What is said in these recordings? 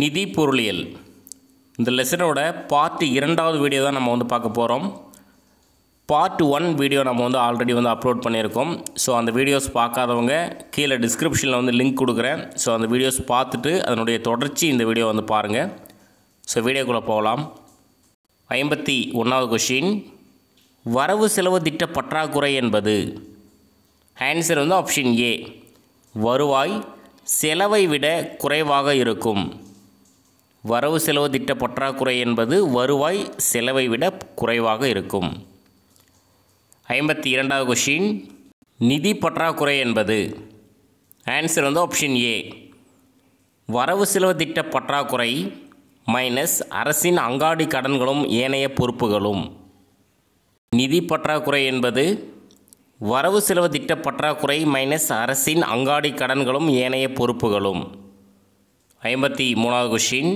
நிதி பொருளியல் இந்த லெசனோட பார்ட் இரண்டாவது வீடியோ தான் நம்ம வந்து பார்க்க போகிறோம் பார்ட் ஒன் வீடியோ நம்ம வந்து ஆல்ரெடி வந்து அப்லோட் பண்ணியிருக்கோம் ஸோ அந்த வீடியோஸ் பார்க்காதவங்க கீழே டிஸ்கிரிப்ஷனில் வந்து லிங்க் கொடுக்குறேன் ஸோ அந்த வீடியோஸ் பார்த்துட்டு அதனுடைய தொடர்ச்சி இந்த வீடியோ வந்து பாருங்கள் ஸோ வீடியோக்குள்ளே போகலாம் ஐம்பத்தி ஒன்றாவது கொஷின் வரவு செலவு திட்ட பற்றாக்குறை என்பது ஆன்சர் வந்து ஆப்ஷன் ஏ வருவாய் செலவை விட குறைவாக இருக்கும் வரவு செலவு திட்ட பற்றாக்குறை என்பது வருவாய் செலவை விட குறைவாக இருக்கும் ஐம்பத்தி இரண்டாவது கொஷின் நிதி பற்றாக்குறை என்பது ஆன்சர் வந்து ஆப்ஷன் ஏ வரவு செலவு திட்ட பற்றாக்குறை மைனஸ் அரசின் அங்காடி கடன்களும் ஏனைய பொறுப்புகளும் நிதி பற்றாக்குறை என்பது வரவு செலவு திட்ட பற்றாக்குறை மைனஸ் அரசின் அங்காடி கடன்களும் ஏனைய பொறுப்புகளும் ஐம்பத்தி மூணாவது கொஷின்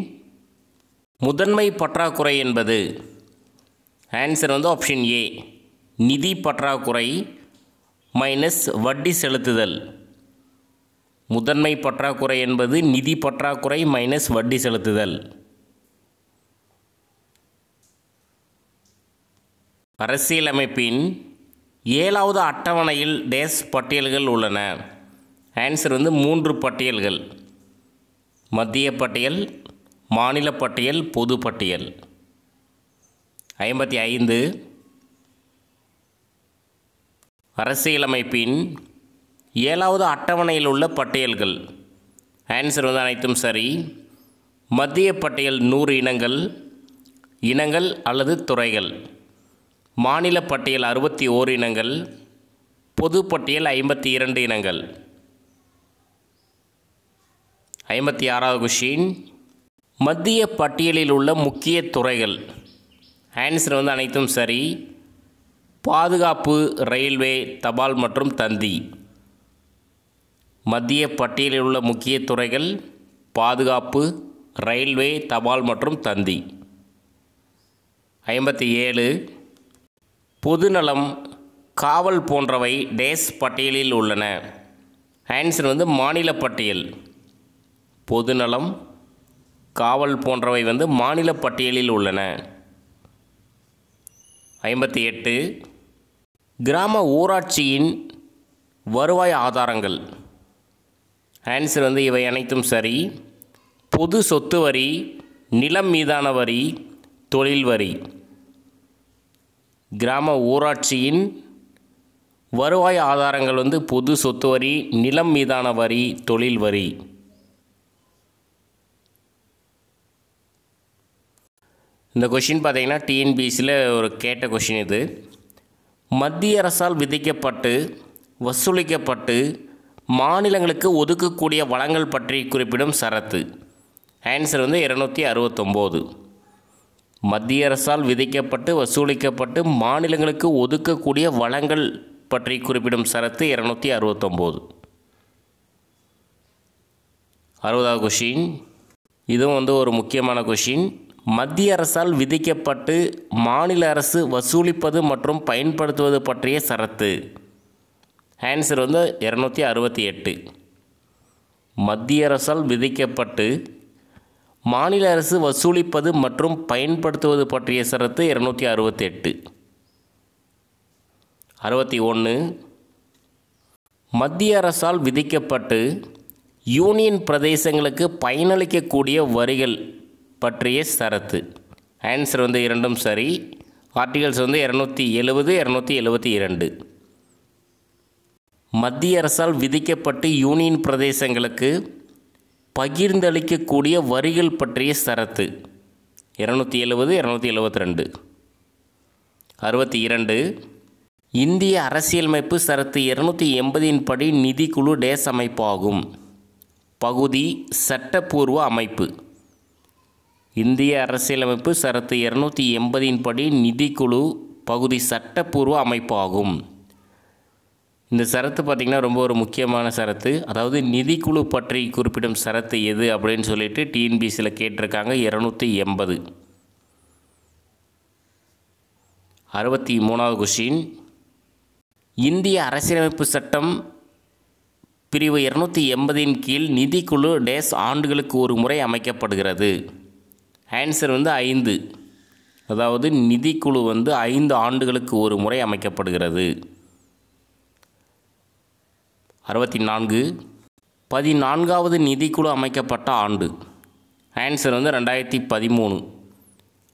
முதன்மை பற்றாக்குறை என்பது ஆன்சர் வந்து ஆப்ஷன் ஏ நிதி பற்றாக்குறை மைனஸ் வட்டி செலுத்துதல் முதன்மை பற்றாக்குறை என்பது நிதி பற்றாக்குறை மைனஸ் வட்டி செலுத்துதல் அரசியலமைப்பின் ஏழாவது அட்டவணையில் டேஸ் பட்டியல்கள் உள்ளன ஆன்சர் வந்து மூன்று பட்டியல்கள் மத்திய பட்டியல் மாநில பட்டியல் பொது பட்டியல் ஐம்பத்தி ஐந்து அரசியலமைப்பின் ஏழாவது அட்டவணையில் உள்ள பட்டியல்கள் ஆன்சர் வந்து அனைத்தும் சரி மத்திய பட்டியல் நூறு இனங்கள் இனங்கள் அல்லது துறைகள் மாநில பட்டியல் அறுபத்தி ஓர் இனங்கள் பொது பட்டியல் ஐம்பத்தி இரண்டு இனங்கள் ஐம்பத்தி ஆறாவது கொஷின் மத்திய பட்டியலில் உள்ள முக்கிய துறைகள் ஆன்சர் வந்து அனைத்தும் சரி பாதுகாப்பு ரயில்வே தபால் மற்றும் தந்தி மத்திய பட்டியலில் உள்ள முக்கிய துறைகள் பாதுகாப்பு ரயில்வே தபால் மற்றும் தந்தி ஐம்பத்தி ஏழு பொதுநலம் காவல் போன்றவை டேஸ் பட்டியலில் உள்ளன ஆன்சர் வந்து மாநில பட்டியல் பொதுநலம் காவல் போன்றவை வந்து மாநில பட்டியலில் உள்ளன ஐம்பத்தி எட்டு கிராம ஊராட்சியின் வருவாய் ஆதாரங்கள் ஆன்சர் வந்து இவை அனைத்தும் சரி பொது சொத்து வரி நிலம் மீதான வரி தொழில் வரி கிராம ஊராட்சியின் வருவாய் ஆதாரங்கள் வந்து பொது சொத்து வரி நிலம் மீதான வரி தொழில் வரி இந்த கொஷின் பார்த்திங்கன்னா டிஎன்பிசியில் ஒரு கேட்ட கொஷின் இது மத்திய அரசால் விதிக்கப்பட்டு வசூலிக்கப்பட்டு மாநிலங்களுக்கு ஒதுக்கக்கூடிய வளங்கள் பற்றி குறிப்பிடும் சரத்து ஆன்சர் வந்து இரநூத்தி அறுபத்தொம்போது மத்திய அரசால் விதிக்கப்பட்டு வசூலிக்கப்பட்டு மாநிலங்களுக்கு ஒதுக்கக்கூடிய வளங்கள் பற்றி குறிப்பிடும் சரத்து இரநூத்தி அறுபத்தொம்போது அறுபதாவது கொஷின் இதுவும் வந்து ஒரு முக்கியமான கொஷின் மத்திய அரசால் விதிக்கப்பட்டு மாநில அரசு வசூலிப்பது மற்றும் பயன்படுத்துவது பற்றிய சரத்து ஆன்சர் வந்து இரநூத்தி அறுபத்தி எட்டு மத்திய அரசால் விதிக்கப்பட்டு மாநில அரசு வசூலிப்பது மற்றும் பயன்படுத்துவது பற்றிய சரத்து இரநூத்தி அறுபத்தி எட்டு அறுபத்தி ஒன்று மத்திய அரசால் விதிக்கப்பட்டு யூனியன் பிரதேசங்களுக்கு பயனளிக்கக்கூடிய வரிகள் பற்றிய சரத்து ஆன்சர் வந்து இரண்டும் சரி ஆர்டிகல்ஸ் வந்து இரநூத்தி எழுபது இரநூத்தி எழுபத்தி இரண்டு மத்திய அரசால் விதிக்கப்பட்டு யூனியன் பிரதேசங்களுக்கு பகிர்ந்தளிக்கக்கூடிய வரிகள் பற்றிய சரத்து இரநூத்தி எழுபது இரநூத்தி எழுபத்தி ரெண்டு அறுபத்தி இரண்டு இந்திய அரசியலமைப்பு சரத்து இருநூத்தி எண்பதின் படி நிதிக்குழு டேஸ் அமைப்பாகும் பகுதி சட்டப்பூர்வ அமைப்பு இந்திய அரசியலமைப்பு சரத்து இரநூத்தி எண்பதின் படி நிதிக்குழு பகுதி சட்டப்பூர்வ அமைப்பாகும் இந்த சரத்து பார்த்திங்கன்னா ரொம்ப ஒரு முக்கியமான சரத்து அதாவது நிதிக்குழு பற்றி குறிப்பிடும் சரத்து எது அப்படின்னு சொல்லிட்டு டிஎன்பிசியில் கேட்டிருக்காங்க இரநூத்தி எண்பது அறுபத்தி மூணாவது கொஷின் இந்திய அரசியலமைப்பு சட்டம் பிரிவு இரநூத்தி எண்பதின் கீழ் நிதிக்குழு டேஸ் ஆண்டுகளுக்கு ஒரு முறை அமைக்கப்படுகிறது ஆன்சர் வந்து ஐந்து அதாவது நிதிக்குழு வந்து ஐந்து ஆண்டுகளுக்கு ஒரு முறை அமைக்கப்படுகிறது அறுபத்தி நான்கு பதினான்காவது நிதிக்குழு அமைக்கப்பட்ட ஆண்டு ஆன்சர் வந்து ரெண்டாயிரத்தி பதிமூணு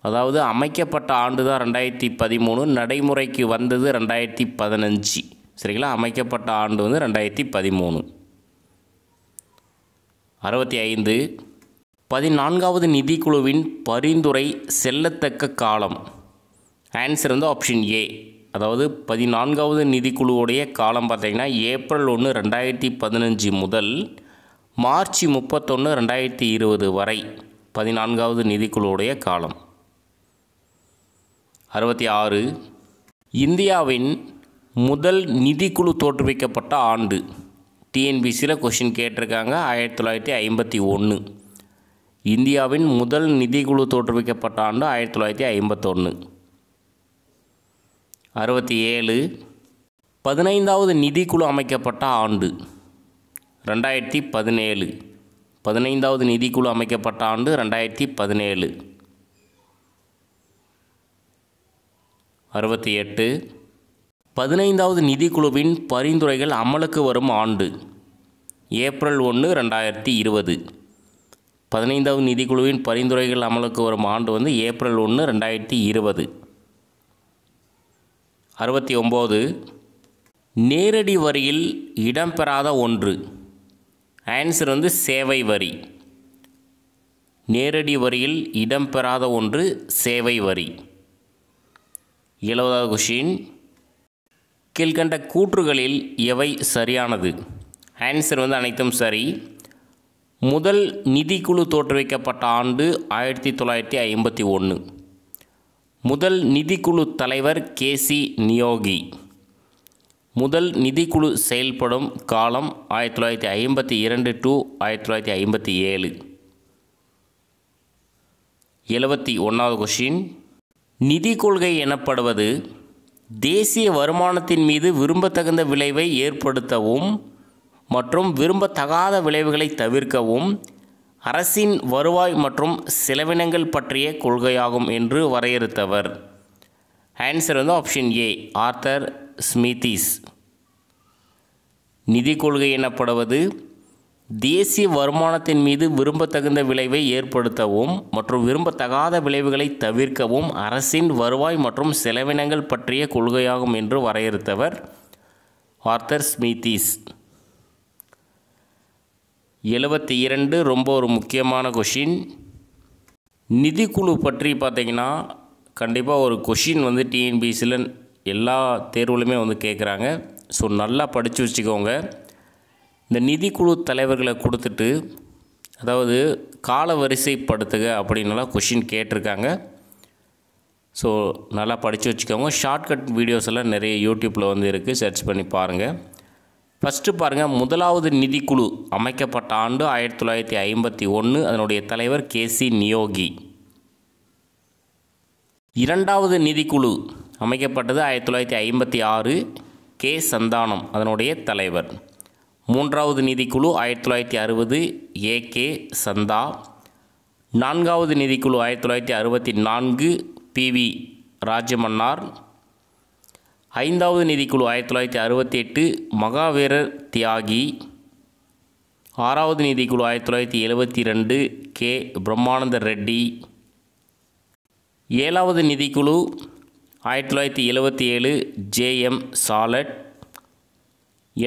அதாவது அமைக்கப்பட்ட ஆண்டு தான் ரெண்டாயிரத்தி பதிமூணு நடைமுறைக்கு வந்தது ரெண்டாயிரத்தி பதினஞ்சு சரிங்களா அமைக்கப்பட்ட ஆண்டு வந்து ரெண்டாயிரத்தி பதிமூணு அறுபத்தி ஐந்து பதினான்காவது நிதிக்குழுவின் பரிந்துரை செல்லத்தக்க காலம் ஆன்சர் வந்து ஆப்ஷன் ஏ அதாவது பதினான்காவது நிதிக்குழுவுடைய காலம் பார்த்திங்கன்னா ஏப்ரல் ஒன்று ரெண்டாயிரத்தி பதினஞ்சு முதல் மார்ச் முப்பத்தொன்று ரெண்டாயிரத்தி இருபது வரை பதினான்காவது நிதிக்குழுவுடைய காலம் அறுபத்தி ஆறு இந்தியாவின் முதல் நிதிக்குழு தோற்றுவிக்கப்பட்ட ஆண்டு டிஎன்பிசியில் கொஷின் கேட்டிருக்காங்க ஆயிரத்தி தொள்ளாயிரத்தி ஐம்பத்தி ஒன்று இந்தியாவின் முதல் நிதிக்குழு தோற்றுவிக்கப்பட்ட ஆண்டு ஆயிரத்தி தொள்ளாயிரத்தி ஐம்பத்தொன்று அறுபத்தி ஏழு பதினைந்தாவது நிதிக்குழு அமைக்கப்பட்ட ஆண்டு ரெண்டாயிரத்தி பதினேழு பதினைந்தாவது நிதிக்குழு அமைக்கப்பட்ட ஆண்டு ரெண்டாயிரத்தி பதினேழு அறுபத்தி எட்டு பதினைந்தாவது நிதிக்குழுவின் பரிந்துரைகள் அமலுக்கு வரும் ஆண்டு ஏப்ரல் ஒன்று ரெண்டாயிரத்தி இருபது பதினைந்தாவது நிதிக்குழுவின் பரிந்துரைகள் அமலுக்கு வரும் ஆண்டு வந்து ஏப்ரல் ஒன்று ரெண்டாயிரத்தி இருபது அறுபத்தி ஒம்பது நேரடி வரியில் இடம்பெறாத ஒன்று ஆன்சர் வந்து சேவை வரி நேரடி வரியில் இடம்பெறாத ஒன்று சேவை வரி இலவதாவது கொஷின் கீழ்கண்ட கூற்றுகளில் எவை சரியானது ஆன்சர் வந்து அனைத்தும் சரி முதல் நிதிக்குழு தோற்றுவிக்கப்பட்ட ஆண்டு ஆயிரத்தி தொள்ளாயிரத்தி ஐம்பத்தி ஒன்று முதல் நிதிக்குழு தலைவர் கே சி நியோகி முதல் நிதிக்குழு செயல்படும் காலம் ஆயிரத்தி தொள்ளாயிரத்தி ஐம்பத்தி இரண்டு டு ஆயிரத்தி தொள்ளாயிரத்தி ஐம்பத்தி ஏழு எழுபத்தி ஒன்றாவது கொஷின் நிதி கொள்கை எனப்படுவது தேசிய வருமானத்தின் மீது விரும்பத்தகுந்த விளைவை ஏற்படுத்தவும் மற்றும் விரும்பத்தகாத விளைவுகளை தவிர்க்கவும் அரசின் வருவாய் மற்றும் செலவினங்கள் பற்றிய கொள்கையாகும் என்று வரையறுத்தவர் ஆன்சர் வந்து ஆப்ஷன் ஏ ஆர்த்தர் ஸ்மிதிஸ் நிதி கொள்கை எனப்படுவது தேசிய வருமானத்தின் மீது விரும்பத்தகுந்த விளைவை ஏற்படுத்தவும் மற்றும் விரும்பத்தகாத விளைவுகளை தவிர்க்கவும் அரசின் வருவாய் மற்றும் செலவினங்கள் பற்றிய கொள்கையாகும் என்று வரையறுத்தவர் ஆர்த்தர் ஸ்மிதிஸ் எழுபத்தி இரண்டு ரொம்ப ஒரு முக்கியமான கொஷின் நிதிக்குழு பற்றி பார்த்திங்கன்னா கண்டிப்பாக ஒரு கொஷின் வந்து டிஎன்பிசியில் எல்லா தேர்வுலையுமே வந்து கேட்குறாங்க ஸோ நல்லா படித்து வச்சுக்கோங்க இந்த நிதிக்குழு தலைவர்களை கொடுத்துட்டு அதாவது கால வரிசைப்படுத்துக அப்படின்னுலாம் கொஷின் கேட்டிருக்காங்க ஸோ நல்லா படித்து வச்சுக்கோங்க ஷார்ட்கட் வீடியோஸ் எல்லாம் நிறைய யூடியூப்பில் வந்து இருக்குது சர்ச் பண்ணி பாருங்கள் ஃபஸ்ட்டு பாருங்கள் முதலாவது நிதிக்குழு அமைக்கப்பட்ட ஆண்டு ஆயிரத்தி தொள்ளாயிரத்தி ஐம்பத்தி ஒன்று அதனுடைய தலைவர் கே சி நியோகி இரண்டாவது நிதிக்குழு அமைக்கப்பட்டது ஆயிரத்தி தொள்ளாயிரத்தி ஐம்பத்தி ஆறு கே சந்தானம் அதனுடைய தலைவர் மூன்றாவது நிதிக்குழு ஆயிரத்தி தொள்ளாயிரத்தி அறுபது ஏ கே சந்தா நான்காவது நிதிக்குழு ஆயிரத்தி தொள்ளாயிரத்தி அறுபத்தி நான்கு பி வி ராஜமன்னார் ஐந்தாவது நிதிக்குழு ஆயிரத்தி தொள்ளாயிரத்தி அறுபத்தி எட்டு மகாவீரர் தியாகி ஆறாவது நிதிக்குழு ஆயிரத்தி தொள்ளாயிரத்தி எழுபத்தி ரெண்டு கே பிரம்மானந்த ரெட்டி ஏழாவது நிதிக்குழு ஆயிரத்தி தொள்ளாயிரத்தி எழுபத்தி ஏழு ஜே எம் சாலட்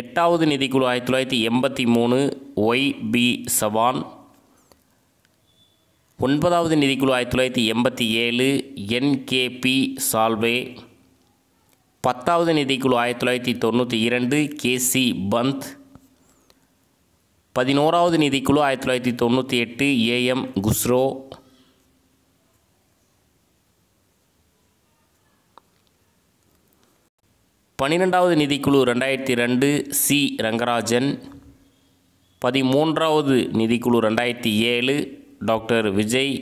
எட்டாவது நிதிக்குழு ஆயிரத்தி தொள்ளாயிரத்தி எண்பத்தி மூணு ஒய் பி சவான் ஒன்பதாவது நிதிக்குழு ஆயிரத்தி தொள்ளாயிரத்தி எண்பத்தி ஏழு என் பி சால்வே பத்தாவது நிதிக்குழு ஆயிரத்தி தொள்ளாயிரத்தி தொண்ணூற்றி இரண்டு கேசி பந்த் பதினோராவது நிதிக்குழு ஆயிரத்தி தொள்ளாயிரத்தி தொண்ணூற்றி எட்டு ஏஎம் குஸ்ரோ பன்னிரெண்டாவது நிதிக்குழு ரெண்டாயிரத்தி ரெண்டு சி ரங்கராஜன் பதிமூன்றாவது நிதிக்குழு ரெண்டாயிரத்தி ஏழு டாக்டர் விஜய்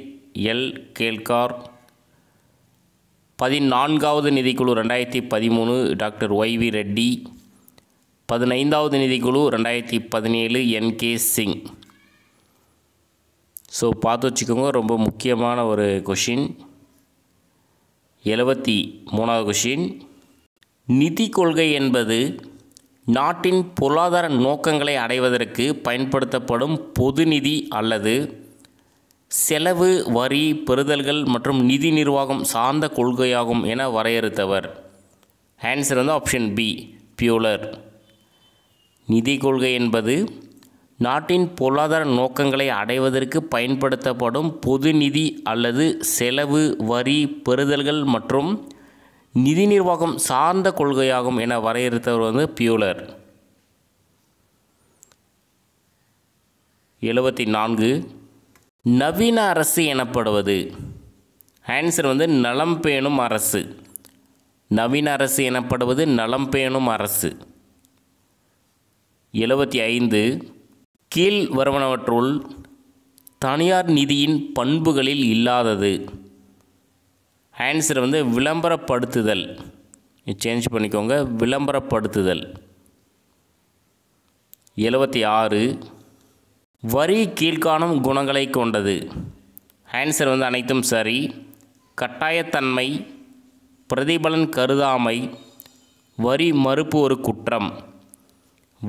எல் கேல்கார் பதினான்காவது நிதிக்குழு ரெண்டாயிரத்தி பதிமூணு டாக்டர் ஒய் வி ரெட்டி பதினைந்தாவது நிதிக்குழு ரெண்டாயிரத்தி பதினேழு என் கே சிங் ஸோ பார்த்து வச்சுக்கோங்க ரொம்ப முக்கியமான ஒரு கொஷின் எழுபத்தி மூணாவது கொஷின் நிதி கொள்கை என்பது நாட்டின் பொருளாதார நோக்கங்களை அடைவதற்கு பயன்படுத்தப்படும் பொது நிதி அல்லது செலவு வரி பெறுதல்கள் மற்றும் நிதி நிர்வாகம் சார்ந்த கொள்கையாகும் என வரையறுத்தவர் ஆன்சர் வந்து ஆப்ஷன் பி பியூலர் நிதி கொள்கை என்பது நாட்டின் பொருளாதார நோக்கங்களை அடைவதற்கு பயன்படுத்தப்படும் பொது நிதி அல்லது செலவு வரி பெறுதல்கள் மற்றும் நிதி நிர்வாகம் சார்ந்த கொள்கையாகும் என வரையறுத்தவர் வந்து பியூலர் எழுபத்தி நான்கு நவீன அரசு எனப்படுவது ஆன்சர் வந்து நலம் பேணும் அரசு நவீன அரசு எனப்படுவது நலம் பேணும் அரசு எழுபத்தி ஐந்து கீழ் வருவனவற்றுள் தனியார் நிதியின் பண்புகளில் இல்லாதது ஆன்சர் வந்து விளம்பரப்படுத்துதல் சேஞ்ச் பண்ணிக்கோங்க விளம்பரப்படுத்துதல் எழுபத்தி ஆறு வரி கீழ்காணும் குணங்களை கொண்டது ஆன்சர் வந்து அனைத்தும் சரி கட்டாயத்தன்மை பிரதிபலன் கருதாமை வரி மறுப்பு ஒரு குற்றம்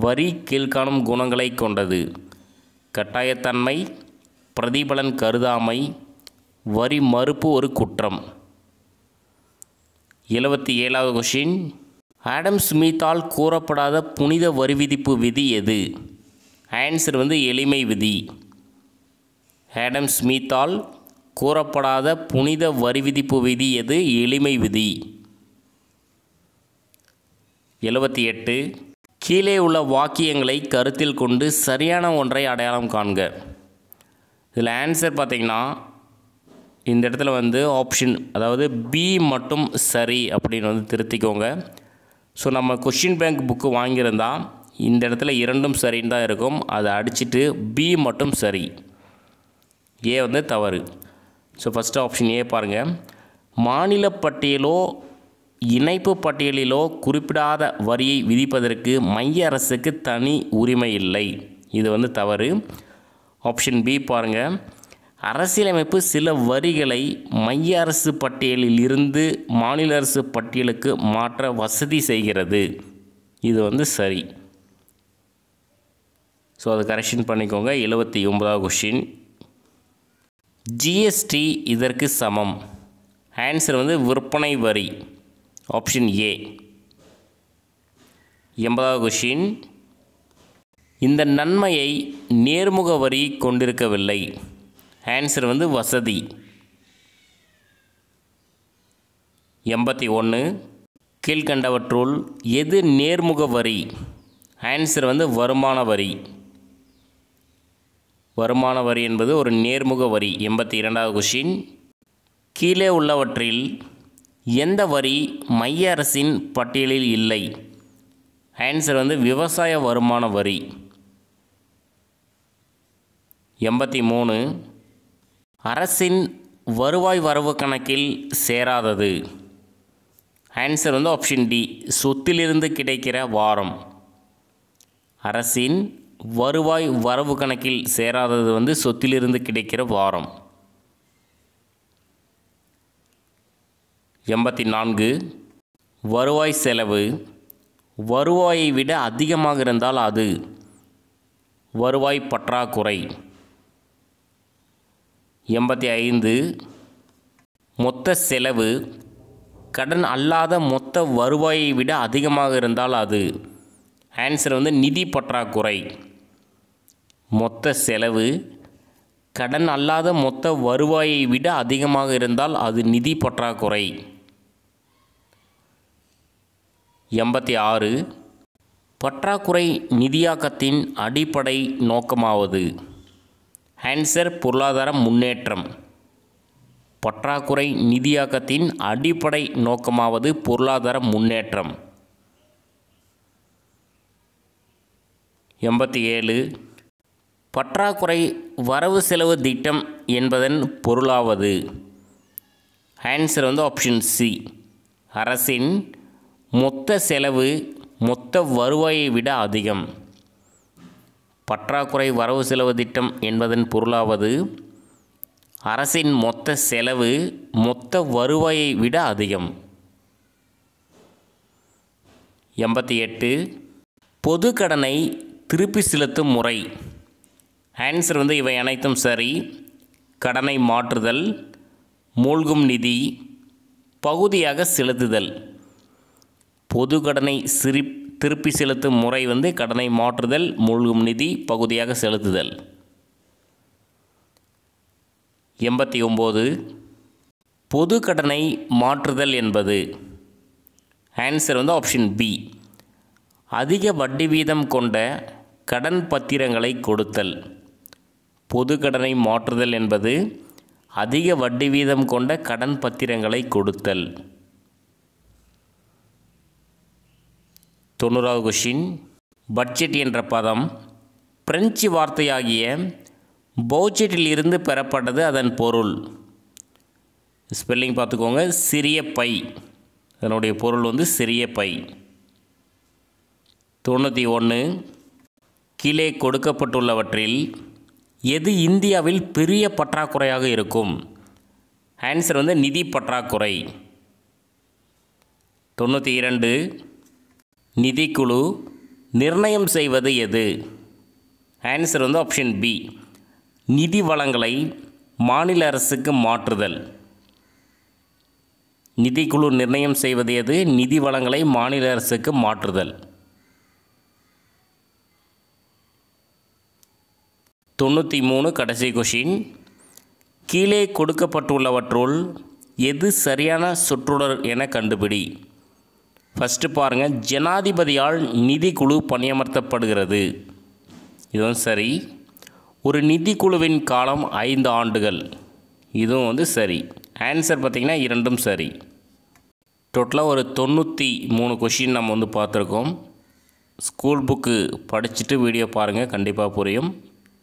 வரி கீழ்காணும் குணங்களை கொண்டது கட்டாயத்தன்மை பிரதிபலன் கருதாமை வரி மறுப்பு ஒரு குற்றம் எழுபத்தி ஏழாவது கொஷின் ஆடம் ஸ்மித்தால் கூறப்படாத புனித வரி விதிப்பு விதி எது ஆன்சர் வந்து எளிமை விதி ஆடம் ஸ்மித்தால் கூறப்படாத புனித வரி விதிப்பு விதி எது எளிமை விதி எழுபத்தி எட்டு கீழே உள்ள வாக்கியங்களை கருத்தில் கொண்டு சரியான ஒன்றை அடையாளம் காண்க இதில் ஆன்சர் பார்த்திங்கன்னா இந்த இடத்துல வந்து ஆப்ஷன் அதாவது பி மட்டும் சரி அப்படின்னு வந்து திருத்திக்கோங்க ஸோ நம்ம கொஷின் பேங்க் புக்கு வாங்கியிருந்தால் இந்த இடத்துல இரண்டும் சரின்னு தான் இருக்கும் அதை அடிச்சுட்டு பி மட்டும் சரி ஏ வந்து தவறு ஸோ ஃபஸ்ட்டு ஆப்ஷன் ஏ பாருங்கள் மாநில பட்டியலோ இணைப்பு பட்டியலிலோ குறிப்பிடாத வரியை விதிப்பதற்கு மைய அரசுக்கு தனி உரிமை இல்லை இது வந்து தவறு ஆப்ஷன் பி பாருங்கள் அரசியலமைப்பு சில வரிகளை மைய அரசு பட்டியலில் இருந்து மாநில அரசு பட்டியலுக்கு மாற்ற வசதி செய்கிறது இது வந்து சரி ஸோ அதை கரெக்ஷன் பண்ணிக்கோங்க எழுபத்தி ஒன்பதாவது கொஷின் ஜிஎஸ்டி இதற்கு சமம் ஆன்சர் வந்து விற்பனை வரி ஆப்ஷன் ஏ எண்பதாவது கொஷின் இந்த நன்மையை நேர்முக வரி கொண்டிருக்கவில்லை ஆன்சர் வந்து வசதி எண்பத்தி ஒன்று கீழ்கண்டவற்றுள் எது நேர்முக வரி ஆன்சர் வந்து வருமான வரி வருமான வரி என்பது ஒரு நேர்முக வரி எண்பத்தி இரண்டாவது கொஷின் கீழே உள்ளவற்றில் எந்த வரி மைய அரசின் பட்டியலில் இல்லை ஆன்சர் வந்து விவசாய வருமான வரி எண்பத்தி மூணு அரசின் வருவாய் வரவு கணக்கில் சேராதது ஆன்சர் வந்து ஆப்ஷன் டி சொத்திலிருந்து கிடைக்கிற வாரம் அரசின் வருவாய் வரவு கணக்கில் சேராதது வந்து சொத்திலிருந்து கிடைக்கிற வாரம் எண்பத்தி நான்கு வருவாய் செலவு வருவாயை விட அதிகமாக இருந்தால் அது வருவாய் பற்றாக்குறை எண்பத்தி ஐந்து மொத்த செலவு கடன் அல்லாத மொத்த வருவாயை விட அதிகமாக இருந்தால் அது ஆன்சர் வந்து நிதி பற்றாக்குறை மொத்த செலவு கடன் அல்லாத மொத்த வருவாயை விட அதிகமாக இருந்தால் அது நிதி பற்றாக்குறை எண்பத்தி ஆறு பற்றாக்குறை நிதியாக்கத்தின் அடிப்படை நோக்கமாவது ஆன்சர் பொருளாதார முன்னேற்றம் பற்றாக்குறை நிதியாக்கத்தின் அடிப்படை நோக்கமாவது பொருளாதார முன்னேற்றம் எண்பத்தி ஏழு பற்றாக்குறை வரவு செலவு திட்டம் என்பதன் பொருளாவது ஆன்சர் வந்து ஆப்ஷன் சி அரசின் மொத்த செலவு மொத்த வருவாயை விட அதிகம் பற்றாக்குறை வரவு செலவு திட்டம் என்பதன் பொருளாவது அரசின் மொத்த செலவு மொத்த வருவாயை விட அதிகம் எண்பத்தி எட்டு பொது கடனை திருப்பி செலுத்தும் முறை ஆன்சர் வந்து இவை அனைத்தும் சரி கடனை மாற்றுதல் மூழ்கும் நிதி பகுதியாக செலுத்துதல் பொது கடனை சிரி திருப்பி செலுத்தும் முறை வந்து கடனை மாற்றுதல் மூழ்கும் நிதி பகுதியாக செலுத்துதல் எண்பத்தி ஒம்பது பொது கடனை மாற்றுதல் என்பது ஆன்சர் வந்து ஆப்ஷன் பி அதிக வட்டி வீதம் கொண்ட கடன் பத்திரங்களை கொடுத்தல் பொது கடனை மாற்றுதல் என்பது அதிக வட்டி வீதம் கொண்ட கடன் பத்திரங்களை கொடுத்தல் தொண்ணூறாவது கொஷின் பட்ஜெட் என்ற பதம் பிரெஞ்சு வார்த்தையாகிய இருந்து பெறப்பட்டது அதன் பொருள் ஸ்பெல்லிங் பார்த்துக்கோங்க சிறிய பை அதனுடைய பொருள் வந்து சிறிய பை தொண்ணூற்றி ஒன்று கீழே கொடுக்கப்பட்டுள்ளவற்றில் எது இந்தியாவில் பெரிய பற்றாக்குறையாக இருக்கும் ஆன்சர் வந்து நிதி பற்றாக்குறை தொண்ணூற்றி இரண்டு நிதிக்குழு நிர்ணயம் செய்வது எது ஆன்சர் வந்து ஆப்ஷன் பி நிதி வளங்களை மாநில அரசுக்கு மாற்றுதல் நிதிக்குழு நிர்ணயம் செய்வது எது நிதி வளங்களை மாநில அரசுக்கு மாற்றுதல் தொண்ணூற்றி மூணு கடைசி கொஷின் கீழே கொடுக்கப்பட்டுள்ளவற்றுள் எது சரியான சொற்றொடர் என கண்டுபிடி ஃபஸ்ட்டு பாருங்கள் ஜனாதிபதியால் நிதி குழு பணியமர்த்தப்படுகிறது இதுவும் சரி ஒரு நிதி குழுவின் காலம் ஐந்து ஆண்டுகள் இதுவும் வந்து சரி ஆன்சர் பார்த்திங்கன்னா இரண்டும் சரி டோட்டலாக ஒரு தொண்ணூற்றி மூணு கொஷின் நம்ம வந்து பார்த்துருக்கோம் ஸ்கூல் புக்கு படிச்சுட்டு வீடியோ பாருங்கள் கண்டிப்பாக புரியும்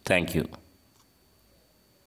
Thank you.